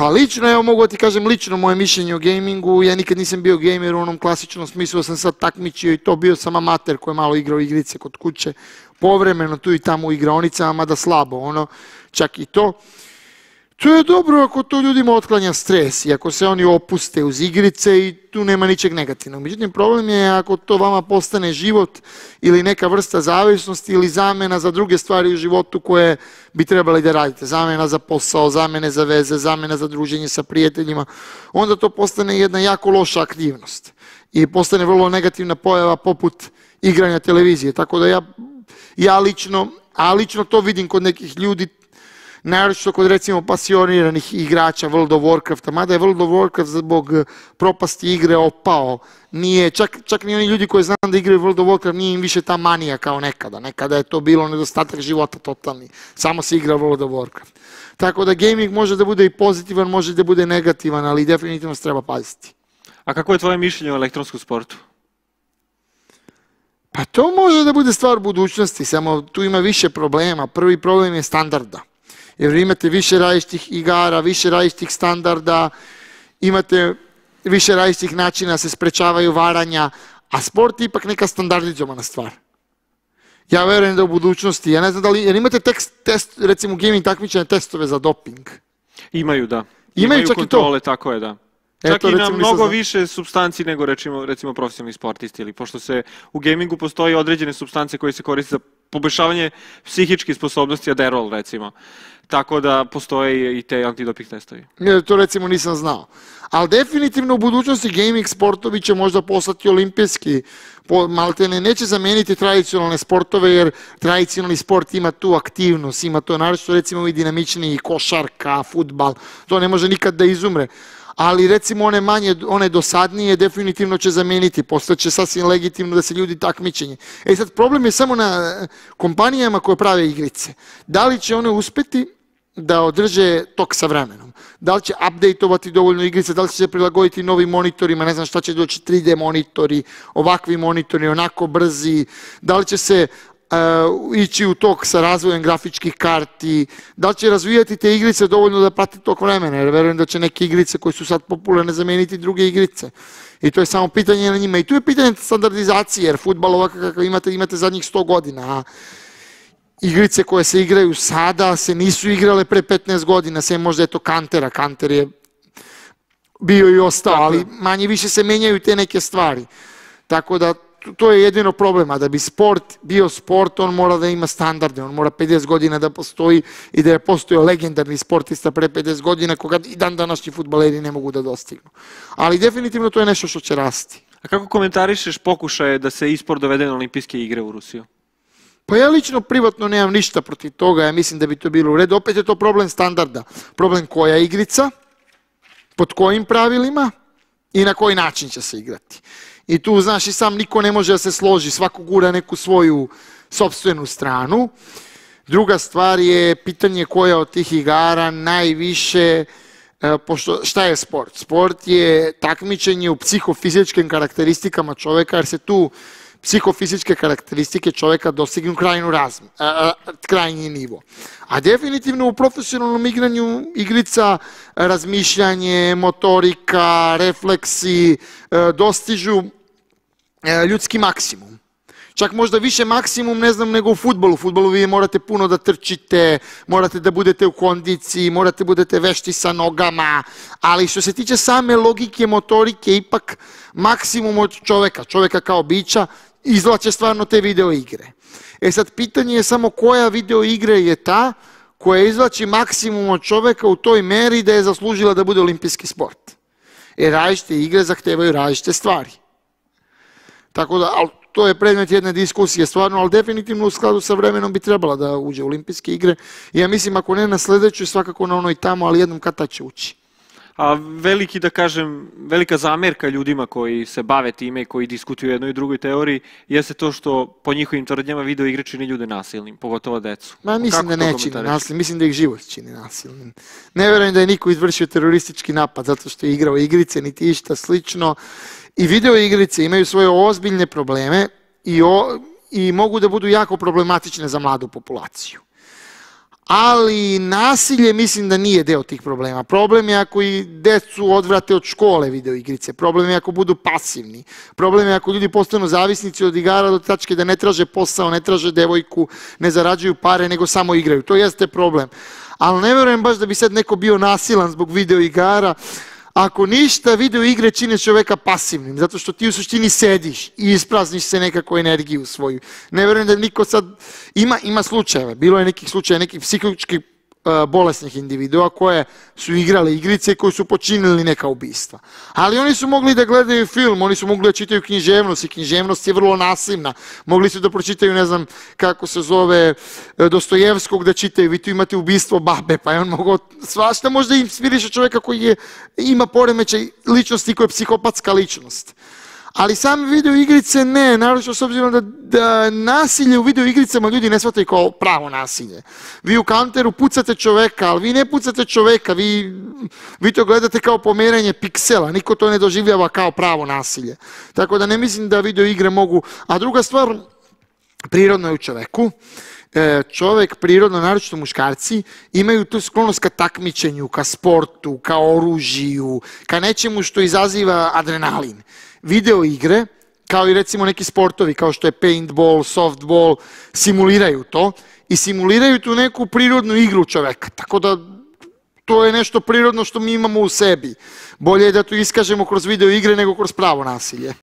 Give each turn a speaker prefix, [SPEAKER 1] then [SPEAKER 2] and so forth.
[SPEAKER 1] Pa lično, evo mogu da ti kažem lično moje mišljenje o gamingu, ja nikad nisam bio gamer u onom klasičnom smislu, da sam sad takmičio i to bio sam amater koji je malo igrao igrice kod kuće, povremeno tu i tamo u igraonicama, mada slabo, ono, čak i to. To je dobro ako to ljudima otklanja stres i ako se oni opuste uz igrice i tu nema ničeg negativnog. Međutim, problem je ako to vama postane život ili neka vrsta zavisnosti ili zamena za druge stvari u životu koje bi trebali da radite. Zamena za posao, zamene za veze, zamena za druženje sa prijateljima. Onda to postane jedna jako loša aktivnost i postane vrlo negativna pojava poput igranja televizije. Tako da ja, ja lično, a lično to vidim kod nekih ljudi, naročito kod recimo pasioniranih igrača World of Warcrafta, mada je World of Warcraft zbog eh, propasti igre opao, nije, čak, čak ni oni ljudi koji znam da igraju World of Warcraft, nije im više ta manija kao nekada, nekada je to bilo nedostatak života totalni, samo se igra World of Warcraft. Tako da gaming može da bude i pozitivan, može da bude negativan, ali definitivno se treba paziti.
[SPEAKER 2] A kako je tvoje mišljenje o elektronskom sportu?
[SPEAKER 1] Pa to može da bude stvar budućnosti, samo tu ima više problema. Prvi problem je standarda jer imate više različitih igara, više različitih standarda, imate više različitih načina da se sprečavaju varanja, a sport je ipak neka na stvar. Ja verujem da u budućnosti, ja ne znam da li, jer imate tekst, test, recimo gaming takmičenje testove za doping.
[SPEAKER 2] Imaju, da. Imaju, Imaju čak kontrole, i to. tako je, da. Čak i na mnogo više substanci nego recimo, recimo profesionalni sportisti ili pošto se u gamingu postoji određene substance koje se koriste za poboljšavanje psihičke sposobnosti, aderol recimo. Tako da postoje i te antidoping testovi.
[SPEAKER 1] Ne, to recimo nisam znao. Ali definitivno u budućnosti gaming sportovi će možda postati olimpijski. Maltene neće zameniti tradicionalne sportove jer tradicionalni sport ima tu aktivnost, ima to naravno recimo i dinamični košarka, futbal, to ne može nikad da izumre ali recimo one manje, one dosadnije definitivno će zameniti, postaće sasvim legitimno da se ljudi takmičenje. E sad, problem je samo na eh, kompanijama koje prave igrice. Da li će one uspeti da održe tok sa vremenom. Da li će update-ovati dovoljno igrice, da li će se prilagoditi novim monitorima, ne znam šta će doći, 3D monitori, ovakvi monitori, onako brzi, da li će se e, ići u tok sa razvojem grafičkih karti, da li će razvijati te igrice dovoljno da prati tok vremena, jer verujem da će neke igrice koje su sad popularne zameniti druge igrice. I to je samo pitanje na njima. I tu je pitanje standardizacije, jer futbal ovakav kakav imate, imate zadnjih 100 godina, a igrice koje se igraju sada se nisu igrale pre 15 godina, sve možda je to Kantera, Kanter je bio i ostao, ali manje više se menjaju te neke stvari. Tako da to je jedino problem, a da bi sport bio sport, on mora da ima standarde, on mora 50 godina da postoji i da je postojao legendarni sportista pre 50 godina koga i dan današnji futbaleri ne mogu da dostignu. Ali definitivno to je nešto što će rasti.
[SPEAKER 2] A kako komentarišeš pokušaje da se ispor dovede na olimpijske igre u Rusiju?
[SPEAKER 1] Pa ja lično privatno nemam ništa protiv toga, ja mislim da bi to bilo u redu. Opet je to problem standarda, problem koja igrica, pod kojim pravilima i na koji način će se igrati. I tu, znaš, i sam niko ne može da se složi, svako gura neku svoju sobstvenu stranu. Druga stvar je pitanje koja od tih igara najviše, e, pošto, šta je sport? Sport je takmičenje u psihofizičkim karakteristikama čoveka, jer se tu psihofizičke karakteristike čoveka dosignu krajnu razmi, krajnji nivo. A definitivno u profesionalnom igranju igrica razmišljanje, motorika, refleksi e, dostižu e, ljudski maksimum. Čak možda više maksimum, ne znam, nego u futbolu. U futbolu vi morate puno da trčite, morate da budete u kondiciji, morate da budete vešti sa nogama, ali što se tiče same logike, motorike, ipak maksimum od čoveka, čoveka kao bića, izlače stvarno te video igre. E sad, pitanje je samo koja video igra je ta koja izlači maksimum od čoveka u toj meri da je zaslužila da bude olimpijski sport. E, različite igre zahtevaju različite stvari. Tako da, ali to je predmet jedne diskusije stvarno, ali definitivno u skladu sa vremenom bi trebala da uđe u olimpijske igre. Ja mislim, ako ne na sledećoj, svakako na onoj tamo, ali jednom kata će ući
[SPEAKER 2] a veliki, da kažem, velika zamerka ljudima koji se bave time i koji diskutuju jednoj i drugoj teoriji jeste to što po njihovim tvrdnjama video igre čini ljude nasilnim, pogotovo decu.
[SPEAKER 1] Ma mislim da ne čini nasilnim, mislim da ih život čini nasilnim. Ne verujem da je niko izvršio teroristički napad zato što je igrao igrice, niti išta slično. I video igrice imaju svoje ozbiljne probleme i, i mogu da budu jako problematične za mladu populaciju ali nasilje mislim da nije deo tih problema. Problem je ako i decu odvrate od škole videoigrice, problem je ako budu pasivni, problem je ako ljudi postanu zavisnici od igara do tačke da ne traže posao, ne traže devojku, ne zarađuju pare, nego samo igraju. To jeste problem. Ali ne verujem baš da bi sad neko bio nasilan zbog videoigara, Ako ništa, video igre čine čoveka pasivnim, zato što ti u suštini sediš i isprazniš se nekako energiju svoju. Ne verujem da niko sad... Ima, ima slučajeva, bilo je nekih slučajeva, nekih psihičkih E, bolesnih individua koje su igrale igrice i koji su počinili neka ubistva. Ali oni su mogli da gledaju film, oni su mogli da čitaju književnost i književnost je vrlo nasilna. Mogli su da pročitaju, ne znam kako se zove, e, Dostojevskog da čitaju, vi tu imate ubistvo babe, pa je on mogao svašta možda inspiriše čoveka koji je, ima poremećaj ličnosti koja je psihopatska ličnost ali same video igrice ne, naravno s obzirom da, da nasilje u video igricama ljudi ne shvataju kao pravo nasilje. Vi u counteru pucate čoveka, ali vi ne pucate čoveka, vi, vi to gledate kao pomeranje piksela, niko to ne doživljava kao pravo nasilje. Tako da ne mislim da video igre mogu... A druga stvar, prirodno je u čoveku, e, čovek, prirodno, naročito muškarci, imaju tu sklonost ka takmičenju, ka sportu, ka oružiju, ka nečemu što izaziva adrenalin video igre, kao i recimo neki sportovi kao što je paintball, softball, simuliraju to i simuliraju tu neku prirodnu igru čoveka. Tako da to je nešto prirodno što mi imamo u sebi. Bolje je da to iskažemo kroz video igre nego kroz pravo nasilje.